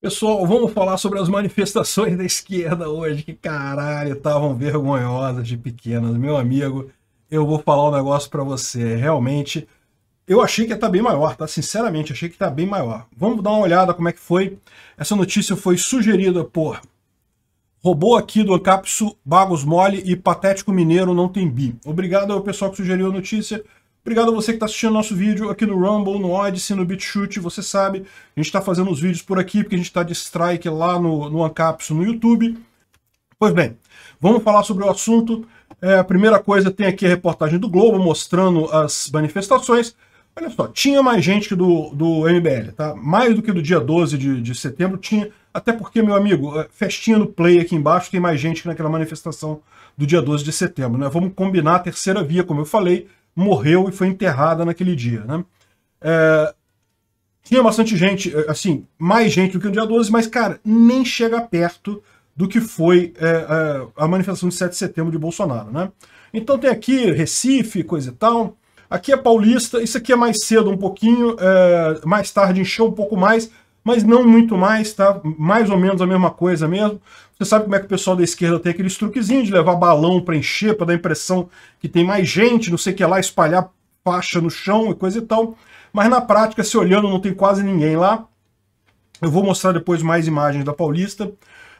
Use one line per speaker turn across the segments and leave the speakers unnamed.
Pessoal, vamos falar sobre as manifestações da esquerda hoje, que caralho, estavam vergonhosas de pequenas. Meu amigo, eu vou falar um negócio para você. Realmente, eu achei que ia estar tá bem maior, tá? Sinceramente, achei que está bem maior. Vamos dar uma olhada como é que foi. Essa notícia foi sugerida por Robô aqui do Ancapsu, Bagos Mole e Patético Mineiro não tem bi. Obrigado ao pessoal que sugeriu a notícia. Obrigado a você que está assistindo nosso vídeo aqui no Rumble, no Odyssey, no BitChute. Você sabe, a gente está fazendo os vídeos por aqui porque a gente está de strike lá no, no Ancapso no YouTube. Pois bem, vamos falar sobre o assunto. É, a primeira coisa tem aqui a reportagem do Globo mostrando as manifestações. Olha só, tinha mais gente do, do MBL, tá? Mais do que do dia 12 de, de setembro tinha. Até porque, meu amigo, é, festinha no Play aqui embaixo tem mais gente que naquela manifestação do dia 12 de setembro, né? Vamos combinar a terceira via, como eu falei, morreu e foi enterrada naquele dia. Né? É, tinha bastante gente, é, assim, mais gente do que no dia 12, mas, cara, nem chega perto do que foi é, é a manifestação de 7 de setembro de Bolsonaro, né? Então tem aqui Recife, coisa e tal. Aqui é Paulista, isso aqui é mais cedo um pouquinho, é, mais tarde encheu um pouco mais, mas não muito mais, tá? Mais ou menos a mesma coisa mesmo. Você sabe como é que o pessoal da esquerda tem aqueles truquezinhos de levar balão para encher, para dar a impressão que tem mais gente, não sei o que lá, espalhar faixa no chão e coisa e tal. Mas na prática, se olhando, não tem quase ninguém lá. Eu vou mostrar depois mais imagens da Paulista.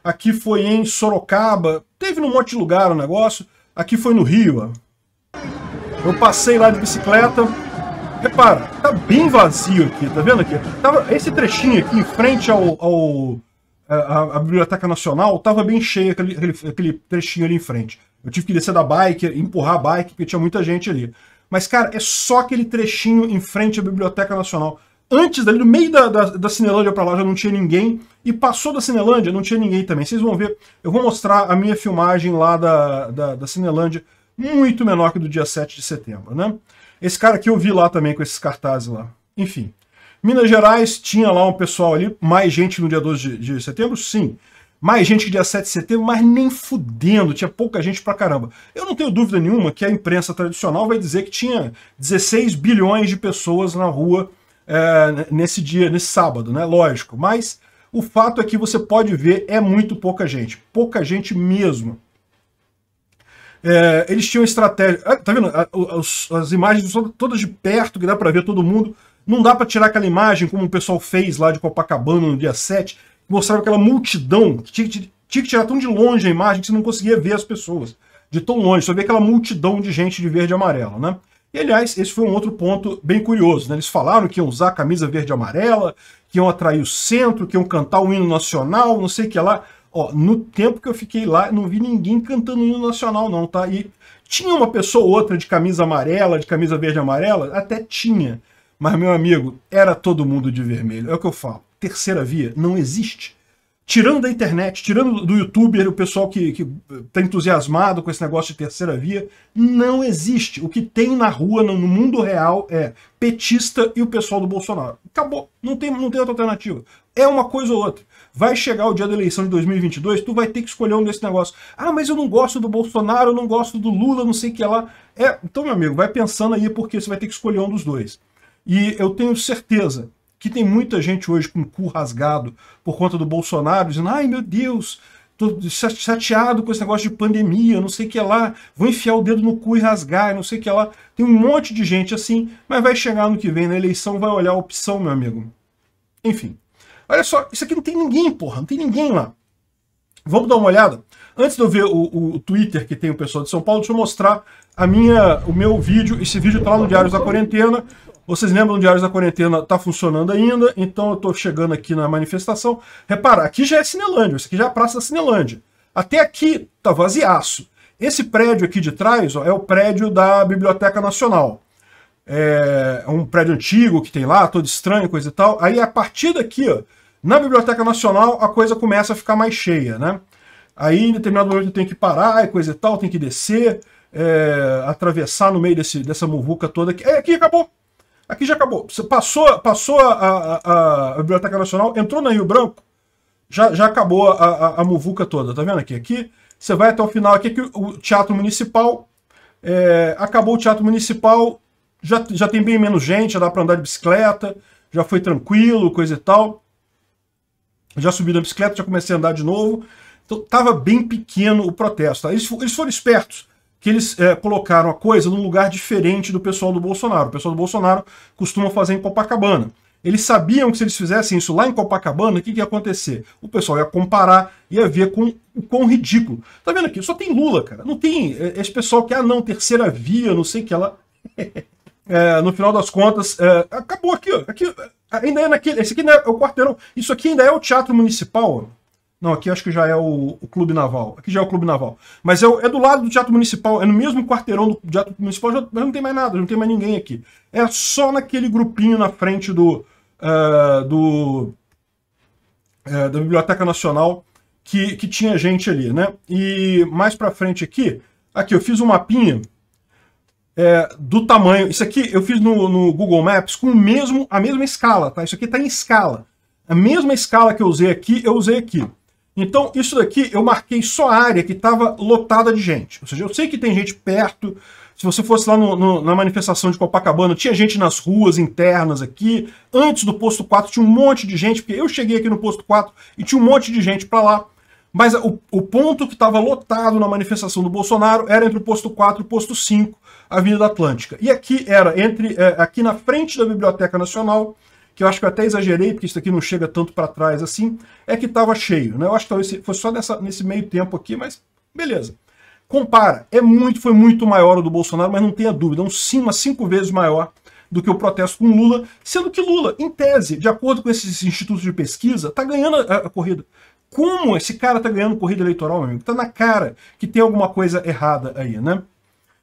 Aqui foi em Sorocaba, teve num monte de lugar o negócio. Aqui foi no Rio. Ó. Eu passei lá de bicicleta, Repara, tá bem vazio aqui, tá vendo aqui? Tava, esse trechinho aqui em frente ao, ao é, a, a, Biblioteca Nacional tava bem cheio aquele, aquele, aquele, trechinho ali em frente. Eu tive que descer da bike, empurrar a bike, porque tinha muita gente ali. Mas, cara, é só aquele trechinho em frente à Biblioteca Nacional. Antes ali no meio da, da, da Cinelândia pra lá, já não tinha ninguém. E passou da Cinelândia, não tinha ninguém também. Vocês vão ver, eu vou mostrar a minha filmagem lá da, da, da Cinelândia, muito menor que do dia 7 de setembro, né? Esse cara aqui eu vi lá também com esses cartazes lá. Enfim. Minas Gerais tinha lá um pessoal ali, mais gente no dia 12 de, de setembro? Sim. Mais gente que dia 7 de setembro, mas nem fudendo, tinha pouca gente pra caramba. Eu não tenho dúvida nenhuma que a imprensa tradicional vai dizer que tinha 16 bilhões de pessoas na rua é, nesse dia, nesse sábado, né? Lógico. Mas o fato é que você pode ver, é muito pouca gente. Pouca gente mesmo. É, eles tinham estratégia. Ah, tá vendo? As, as imagens são todas de perto, que dá para ver todo mundo. Não dá para tirar aquela imagem como o pessoal fez lá de Copacabana no dia 7, que mostrava aquela multidão. Que tinha, tinha, que tirar tão de longe a imagem que você não conseguia ver as pessoas. De tão longe, só vê aquela multidão de gente de verde e amarelo, né? E, aliás, esse foi um outro ponto bem curioso. Né? Eles falaram que iam usar a camisa verde e amarela, que iam atrair o centro, que iam cantar o hino nacional, não sei o que lá. Ó, no tempo que eu fiquei lá, não vi ninguém cantando hino nacional, não, tá? E tinha uma pessoa ou outra de camisa amarela, de camisa verde amarela, até tinha. Mas, meu amigo, era todo mundo de vermelho. É o que eu falo. Terceira via não existe tirando da internet, tirando do youtuber, o pessoal que está entusiasmado com esse negócio de terceira via, não existe. O que tem na rua, no mundo real, é petista e o pessoal do Bolsonaro. Acabou. Não tem, não tem outra alternativa. É uma coisa ou outra. Vai chegar o dia da eleição de 2022, tu vai ter que escolher um desse negócio. Ah, mas eu não gosto do Bolsonaro, eu não gosto do Lula, não sei o que lá. É, então, meu amigo, vai pensando aí porque você vai ter que escolher um dos dois. E eu tenho certeza que tem muita gente hoje com o cu rasgado por conta do Bolsonaro, dizendo, ai meu Deus, tô chateado com esse negócio de pandemia, não sei o que lá, vou enfiar o dedo no cu e rasgar, não sei o que lá. Tem um monte de gente assim, mas vai chegar no que vem na eleição, vai olhar a opção, meu amigo. Enfim. Olha só, isso aqui não tem ninguém, porra, não tem ninguém lá. Vamos dar uma olhada? Antes de eu ver o, o, Twitter que tem o pessoal de São Paulo, deixa eu mostrar a minha, o meu vídeo. Esse vídeo está lá no Diários da Quarentena. Vocês lembram, Diários da Quarentena está funcionando ainda, então eu estou chegando aqui na manifestação. Repara, aqui já é Cinelândia, isso aqui já é a Praça da Cinelândia. Até aqui tá vaziaço. Esse prédio aqui de trás ó, é o prédio da Biblioteca Nacional. É, é um prédio antigo que tem lá, todo estranho, coisa e tal. Aí a partir daqui, ó, na Biblioteca Nacional, a coisa começa a ficar mais cheia, né? Aí em determinado momento tem que parar e coisa e tal, tem que descer, é, atravessar no meio desse, dessa muvuca toda. Aqui. É, aqui acabou. Aqui já acabou. Você passou, passou a, a, a Biblioteca Nacional, entrou na Rio Branco, já, já acabou a, a, a muvuca toda, tá vendo aqui? Aqui você vai até o final aqui, que o Teatro Municipal, é, acabou o Teatro Municipal, já, já tem bem menos gente, já dá para andar de bicicleta, já foi tranquilo, coisa e tal. Já subi na bicicleta, já comecei a andar de novo. Então, tava bem pequeno o protesto. Tá? Eles, eles foram espertos que eles é, colocaram a coisa num lugar diferente do pessoal do Bolsonaro. O pessoal do Bolsonaro costuma fazer em Copacabana. Eles sabiam que se eles fizessem isso lá em Copacabana, o que, que, ia acontecer? O pessoal ia comparar, ia ver com o quão ridículo. Tá vendo aqui? Só tem Lula, cara. Não tem é, esse pessoal que, ah, não, terceira via, não sei o que ela. É, no final das contas, é, acabou aqui, ó. Aqui, é, ainda é naquele. Esse aqui é o quarteirão. Isso aqui ainda é o Teatro Municipal. Ó. Não, aqui acho que já é o, o, Clube Naval. Aqui já é o Clube Naval. Mas é, é, do lado do Teatro Municipal, é no mesmo quarteirão do Teatro Municipal, já, não tem mais nada, não tem mais ninguém aqui. É só naquele grupinho na frente do. Uh, do eh, da Biblioteca Nacional que, que tinha gente ali, né? E mais para frente aqui, aqui eu fiz um mapinha é, do tamanho. Isso aqui eu fiz no, no Google Maps com o mesmo, a mesma escala, tá? Isso aqui tá em escala. A mesma escala que eu usei aqui, eu usei aqui. Então, isso daqui eu marquei só a área que estava lotada de gente. Ou seja, eu sei que tem gente perto. Se você fosse lá no, no, na manifestação de Copacabana, tinha gente nas ruas internas aqui. Antes do posto 4 tinha um monte de gente, porque eu cheguei aqui no posto 4 e tinha um monte de gente para lá. Mas o, o ponto que estava lotado na manifestação do Bolsonaro era entre o posto 4 e o posto 5, Avenida Atlântica. E aqui era entre é, aqui na frente da Biblioteca Nacional que eu acho que eu até exagerei, porque isso aqui não chega tanto para trás assim, é que estava cheio. Né? Eu acho que talvez fosse só nessa, nesse meio tempo aqui, mas beleza. Compara, é muito, foi muito maior o do Bolsonaro, mas não tenha dúvida, é um cima cinco vezes maior do que o protesto com Lula, sendo que Lula, em tese, de acordo com esses institutos de pesquisa, está ganhando a, a, corrida. Como esse cara está ganhando corrida eleitoral, meu amigo? Está na cara que tem alguma coisa errada aí, né?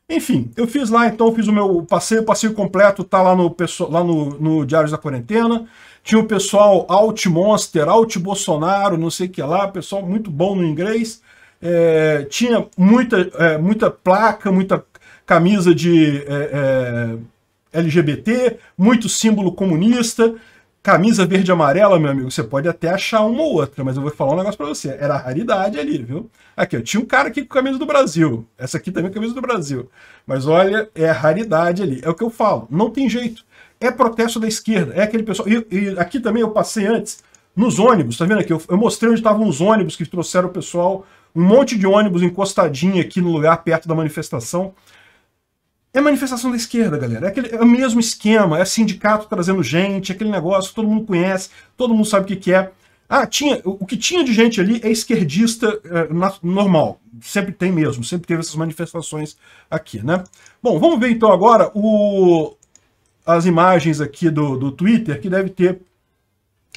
Enfim, eu fiz lá, então fiz o meu passeio, o passeio completo tá lá no, lá no, no Diários da Quarentena. Tinha o pessoal Alt Monster, Alt Bolsonaro, não sei o que lá, pessoal muito bom no inglês. É, tinha muita, é, muita placa, muita camisa de é, é LGBT, muito símbolo comunista. Camisa verde e amarela, meu amigo, você pode até achar uma ou outra, mas eu vou falar um negócio pra você. Era raridade ali, viu? Aqui, ó, tinha um cara aqui com camisa do Brasil. Essa aqui também é camisa do Brasil. Mas olha, é raridade ali. É o que eu falo, não tem jeito. É protesto da esquerda, é aquele pessoal... E, e aqui também eu passei antes, nos ônibus, tá vendo aqui? Eu, eu mostrei onde estavam os ônibus que trouxeram o pessoal, um monte de ônibus encostadinho aqui no lugar perto da manifestação. É manifestação da esquerda, galera. É, aquele, é o mesmo esquema, é sindicato trazendo gente, é aquele negócio que todo mundo conhece, todo mundo sabe o que, que é. Ah, tinha, o que tinha de gente ali é esquerdista é, na, normal. Sempre tem mesmo, sempre teve essas manifestações aqui, né? Bom, vamos ver então agora o, as imagens aqui do, do Twitter, que deve ter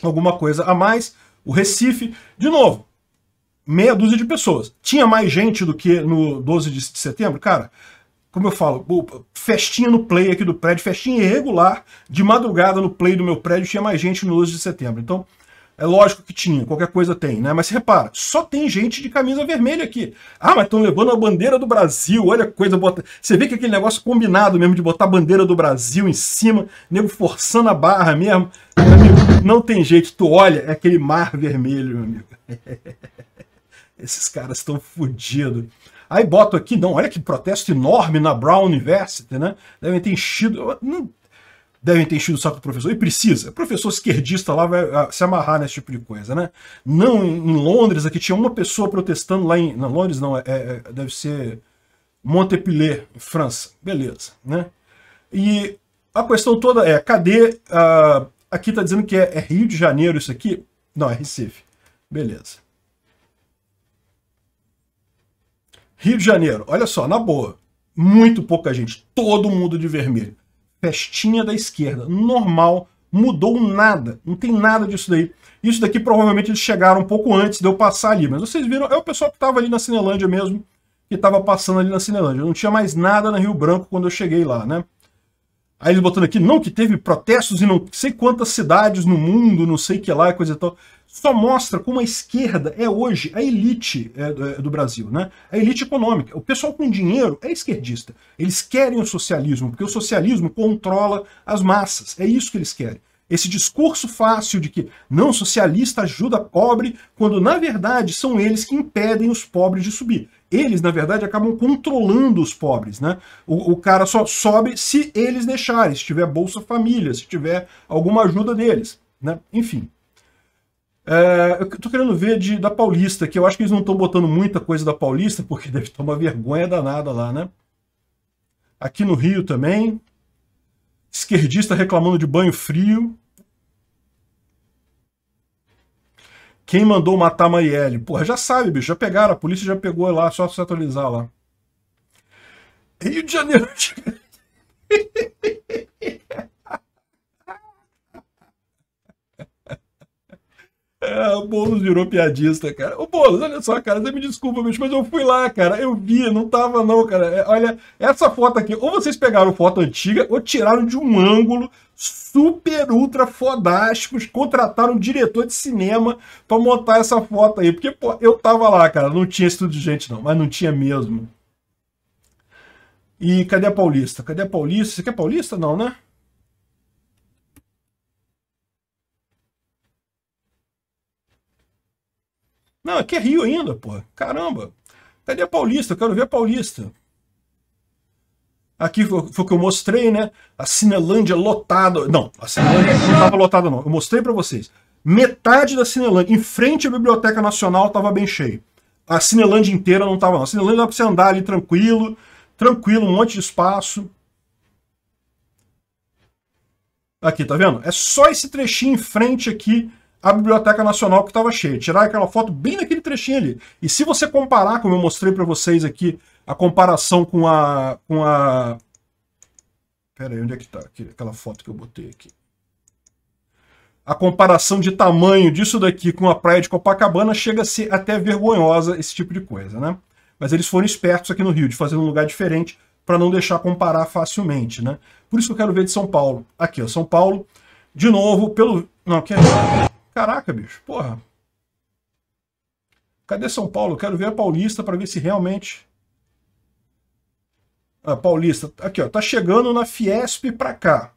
alguma coisa a mais. O Recife, de novo, meia dúzia de pessoas. Tinha mais gente do que no 12 de setembro? Cara, como eu falo, festinha no play aqui do prédio, festinha irregular, de madrugada no play do meu prédio tinha mais gente no 12 de setembro. Então, é lógico que tinha, qualquer coisa tem, né? Mas repara, só tem gente de camisa vermelha aqui. Ah, mas estão levando a bandeira do Brasil, olha a coisa. Bota... Você vê que aquele negócio combinado mesmo de botar a bandeira do Brasil em cima, nego forçando a barra mesmo. Amigo, não tem jeito, tu olha, é aquele mar vermelho, meu amigo. Esses caras estão fodidos. Aí boto aqui, não, olha que protesto enorme na Brown University, né? Devem ter enchido. Não, devem ter enchido o saco do professor, e precisa. O professor esquerdista lá vai ah, se amarrar nesse tipo de coisa, né? Não, em, Londres, aqui tinha uma pessoa protestando lá em. Londres não, é, é, é deve ser Montpellier, França. Beleza, né? E a questão toda é, cadê. Uh, aqui está dizendo que é, é Rio de Janeiro isso aqui? Não, é Recife. Beleza. Rio de Janeiro, olha só, na boa, muito pouca gente, todo mundo de vermelho. Festinha da esquerda, normal, mudou nada, não tem nada disso daí. Isso daqui provavelmente eles chegaram um pouco antes de eu passar ali, mas vocês viram, é o pessoal que estava ali na Cinelândia mesmo, que estava passando ali na Cinelândia. Não tinha mais nada na Rio Branco quando eu cheguei lá, né? Aí eles botando aqui, não, que teve protestos em não sei quantas cidades no mundo, não sei que lá, coisa e tal só mostra como a esquerda é hoje a elite é, é, do Brasil, né? a elite econômica. O pessoal com dinheiro é esquerdista. Eles querem o socialismo, porque o socialismo controla as massas. É isso que eles querem. Esse discurso fácil de que não socialista ajuda pobre, quando na verdade são eles que impedem os pobres de subir. Eles, na verdade, acabam controlando os pobres. Né? O, o cara só sobe se eles deixarem, se tiver Bolsa Família, se tiver alguma ajuda deles. Né? Enfim. É, eu tô querendo ver de, da Paulista, que eu acho que eles não estão botando muita coisa da Paulista, porque deve estar uma vergonha danada lá, né? Aqui no Rio também. Esquerdista reclamando de banho frio. Quem mandou matar Marielle? Porra, já sabe, bicho, já pegaram, a polícia já pegou lá, só se atualizar lá. Rio de Janeiro. Boulos virou piadista, cara. Ô, Boulos, olha só, cara, você me desculpa, bicho, mas eu fui lá, cara. Eu vi, não tava não, cara. É, olha, essa foto aqui, ou vocês pegaram foto antiga, ou tiraram de um ângulo super ultra fodásticos, contrataram um diretor de cinema para montar essa foto aí. Porque, pô, eu tava lá, cara, não tinha estudo de gente não, mas não tinha mesmo. E cadê a Paulista? Cadê a Paulista? Você quer Paulista? Não, né? Não, aqui é Rio ainda, pô. Caramba. Cadê a Paulista? Eu quero ver a Paulista. Aqui foi, foi o que eu mostrei, né? A Cinelândia lotada. Não, a Cinelândia não estava lotada, não. Eu mostrei para vocês. Metade da Cinelândia, em frente à Biblioteca Nacional, estava bem cheio. A Cinelândia inteira não estava, não. A Cinelândia dá para você andar ali tranquilo, tranquilo, um monte de espaço. Aqui, tá vendo? É só esse trechinho em frente aqui a Biblioteca Nacional que estava cheia. Tirar aquela foto bem naquele trechinho ali. E se você comparar, como eu mostrei para vocês aqui, a comparação com a... Com a... Pera aí, onde é que está aquela foto que eu botei aqui? A comparação de tamanho disso daqui com a praia de Copacabana chega a ser até vergonhosa esse tipo de coisa, né? Mas eles foram espertos aqui no Rio de fazer um lugar diferente para não deixar comparar facilmente, né? Por isso que eu quero ver de São Paulo. Aqui, ó, São Paulo, de novo, pelo... Não, aqui é... Caraca, bicho, porra. Cadê São Paulo? Quero ver a Paulista para ver se realmente... A ah, Paulista, aqui ó, tá chegando na Fiesp para cá.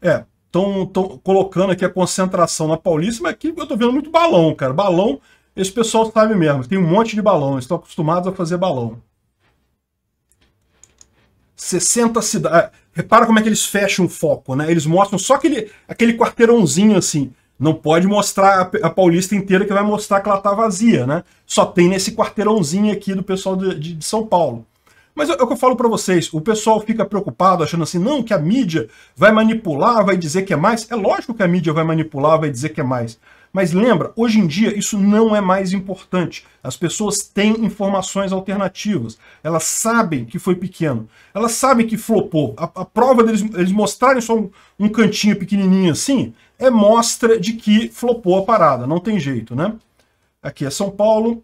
É, estão colocando aqui a concentração na Paulista, mas aqui eu tô vendo muito balão, cara. Balão, esse pessoal sabe mesmo, tem um monte de balão, eles estão acostumados a fazer balão. 60 cidades. Ah, repara como é que eles fecham o foco, né? Eles mostram só aquele, aquele quarteirãozinho assim. Não pode mostrar a, Paulista inteira que vai mostrar que ela tá vazia, né? Só tem nesse quarteirãozinho aqui do pessoal de, de, de São Paulo. Mas é o que eu falo para vocês, o pessoal fica preocupado achando assim, não, que a mídia vai manipular, vai dizer que é mais. É lógico que a mídia vai manipular, vai dizer que é mais. Mas lembra, hoje em dia isso não é mais importante. As pessoas têm informações alternativas. Elas sabem que foi pequeno. Elas sabem que flopou. A, a prova deles eles mostrarem só um, um cantinho pequenininho assim é mostra de que flopou a parada. Não tem jeito, né? Aqui é São Paulo.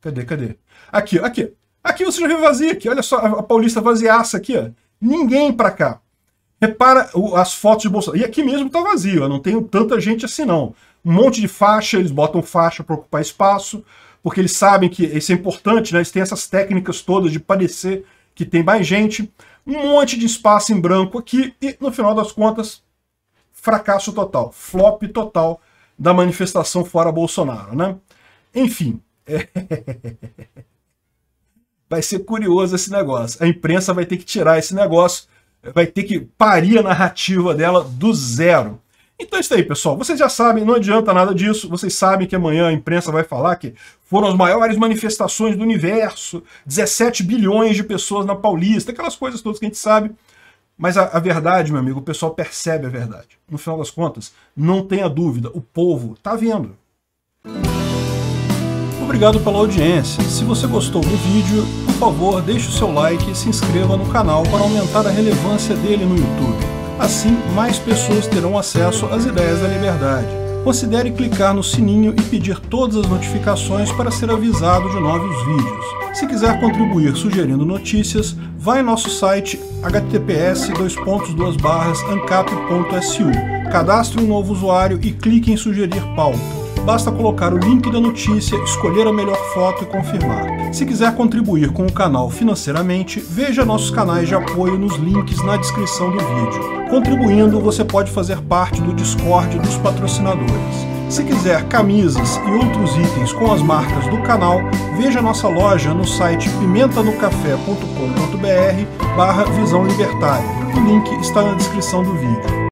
Cadê, cadê? Aqui, aqui. Aqui você já viu vazia aqui. Olha só a Paulista vaziaça aqui, ó. Ninguém para cá. Repara as fotos de Bolsonaro. E aqui mesmo está vazio, eu não tenho tanta gente assim não. Um monte de faixa, eles botam faixa para ocupar espaço, porque eles sabem que isso é importante, né? eles têm essas técnicas todas de parecer que tem mais gente. Um monte de espaço em branco aqui e, no final das contas, fracasso total, flop total da manifestação fora Bolsonaro, né? Enfim, é... vai ser curioso esse negócio. A imprensa vai ter que tirar esse negócio vai ter que parir a narrativa dela do zero. Então é isso aí, pessoal. Vocês já sabem, não adianta nada disso. Vocês sabem que amanhã a imprensa vai falar que foram as maiores manifestações do universo, 17 bilhões de pessoas na Paulista, aquelas coisas todas que a gente sabe. Mas a, a, verdade, meu amigo, o pessoal percebe a verdade. No final das contas, não tenha dúvida, o povo está vendo. Obrigado pela audiência. Se você gostou do vídeo, por favor, deixe o seu like e se inscreva no canal para aumentar a relevância dele no YouTube. Assim, mais pessoas terão acesso às ideias da liberdade. Considere clicar no sininho e pedir todas as notificações para ser avisado de novos vídeos. Se quiser contribuir sugerindo notícias, vá em nosso site https://ancap.su, cadastre um novo usuário e clique em sugerir pauta basta colocar o link da notícia, escolher a melhor foto e confirmar. Se quiser contribuir com o canal financeiramente, veja nossos canais de apoio nos links na descrição do vídeo. Contribuindo, você pode fazer parte do Discord dos patrocinadores. Se quiser camisas e outros itens com as marcas do canal, veja nossa loja no site pimentanocafé.com.br barra Visão Libertária. O link está na descrição do vídeo.